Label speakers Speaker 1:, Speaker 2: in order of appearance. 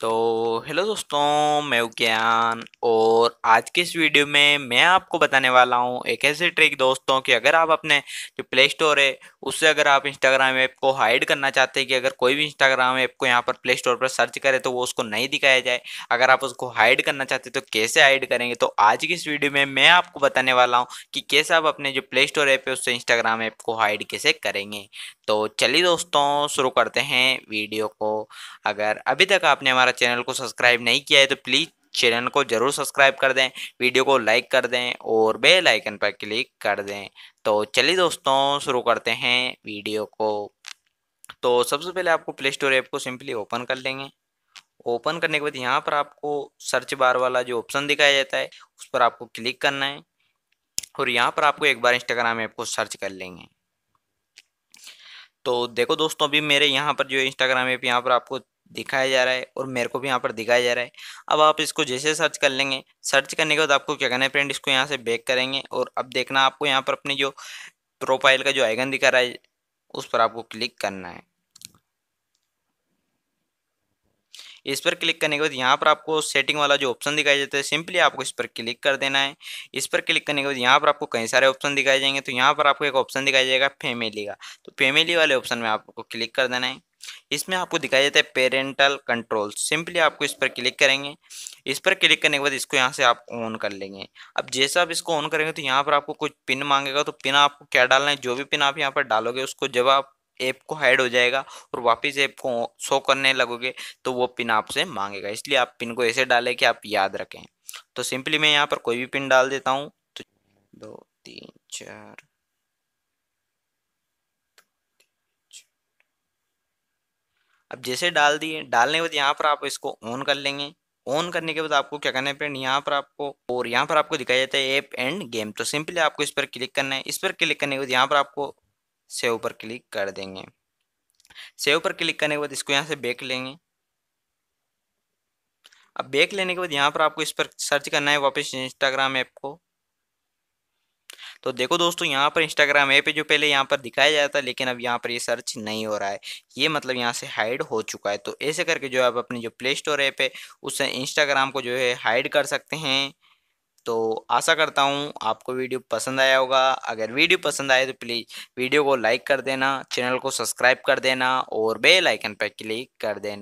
Speaker 1: तो हेलो दोस्तों मैं उज्ञान और आज के इस वीडियो में मैं आपको बताने वाला हूँ एक ऐसे ट्रिक दोस्तों कि अगर आप अपने जो प्ले स्टोर है उससे अगर आप इंस्टाग्राम ऐप को हाइड करना चाहते हैं कि अगर कोई भी इंस्टाग्राम ऐप को यहाँ पर प्ले स्टोर पर सर्च करे तो वो उसको नहीं दिखाया जाए अगर आप उसको हाइड करना चाहते तो कैसे हाइड करेंगे तो आज की इस वीडियो में मैं आपको बताने वाला हूँ कि कैसे आप अपने जो प्ले स्टोर ऐप है उससे इंस्टाग्राम ऐप को हाइड कैसे करेंगे तो चलिए दोस्तों शुरू करते हैं वीडियो को अगर अभी तक आपने हमारा हमारा चैनल को सब्सक्राइब नहीं किया है तो प्लीज़ चैनल को जरूर सब्सक्राइब कर दें वीडियो को लाइक कर दें और बेल आइकन पर क्लिक कर दें तो चलिए दोस्तों शुरू करते हैं वीडियो को तो सबसे पहले आपको प्ले स्टोर ऐप को सिंपली ओपन कर लेंगे ओपन करने के बाद यहाँ पर आपको सर्च बार वाला जो ऑप्शन दिखाया जाता है उस पर आपको क्लिक करना है और यहाँ पर आपको एक बार इंस्टाग्राम ऐप को सर्च कर लेंगे तो देखो दोस्तों अभी मेरे यहाँ पर जो इंस्टाग्राम ऐप यहाँ पर आपको दिखाया जा रहा है और मेरे को भी यहाँ पर दिखाया जा रहा है अब आप इसको जैसे सर्च कर लेंगे सर्च करने के बाद आपको क्या करना है फ्रेंड इसको यहाँ से बैक करेंगे और अब देखना आपको यहाँ पर अपने जो प्रोफाइल का जो आइगन दिखा रहा है उस पर आपको क्लिक करना है इस पर क्लिक करने के बाद यहाँ पर आपको सेटिंग वाला जो ऑप्शन दिखाई देता है सिंपली आपको इस पर क्लिक कर देना है इस पर क्लिक करने के बाद यहाँ पर आपको कई सारे ऑप्शन दिखाए जाएंगे तो यहाँ पर आपको एक ऑप्शन दिखाई जाएगा फैमिली का तो फैमिली वाले ऑप्शन में आपको क्लिक कर देना है इसमें आपको दिखाया जाता है पेरेंटल कंट्रोल सिंपली आपको इस पर क्लिक करेंगे इस पर क्लिक करने के बाद इसको यहाँ से आप ऑन कर लेंगे अब जैसे आप इसको ऑन करेंगे तो यहाँ पर आपको कुछ पिन मांगेगा तो पिन आपको क्या डालना है जो भी पिन आप यहाँ पर डालोगे उसको जब आप ऐप को हाइड हो जाएगा और वापस ऐप को शो करने लगोगे तो वो पिन आपसे मांगेगा इसलिए आप पिन को ऐसे डालें कि आप याद रखें तो सिंपली मैं यहाँ पर कोई भी पिन डाल देता हूँ तो दो तीन चार अब जैसे डाल दिए डालने के बाद यहाँ पर आप इसको ऑन कर लेंगे ऑन करने के बाद आपको क्या करना है फ्रेंड यहाँ पर आपको और यहाँ पर आपको दिखाया जाता है ऐप एंड गेम तो सिंपली आपको इस पर क्लिक करना है इस पर क्लिक करने के बाद यहाँ पर आपको सेव पर क्लिक कर देंगे सेव पर क्लिक करने के बाद इसको यहाँ से बेक लेंगे अब बेक लेने के बाद यहाँ पर आपको इस पर सर्च करना है वापस इंस्टाग्राम ऐप को तो देखो दोस्तों यहाँ पर इंस्टाग्राम ऐप जो पहले यहाँ पर दिखाया जाता है लेकिन अब यहाँ पर ये यह सर्च नहीं हो रहा है ये मतलब यहाँ से हाइड हो चुका है तो ऐसे करके जो आप अपनी जो प्ले स्टोर ऐप है उससे इंस्टाग्राम को जो है हाइड कर सकते हैं तो आशा करता हूँ आपको वीडियो पसंद आया होगा अगर वीडियो पसंद आए तो प्लीज़ वीडियो को लाइक कर देना चैनल को सब्सक्राइब कर देना और बेल आइकन पर क्लिक कर देना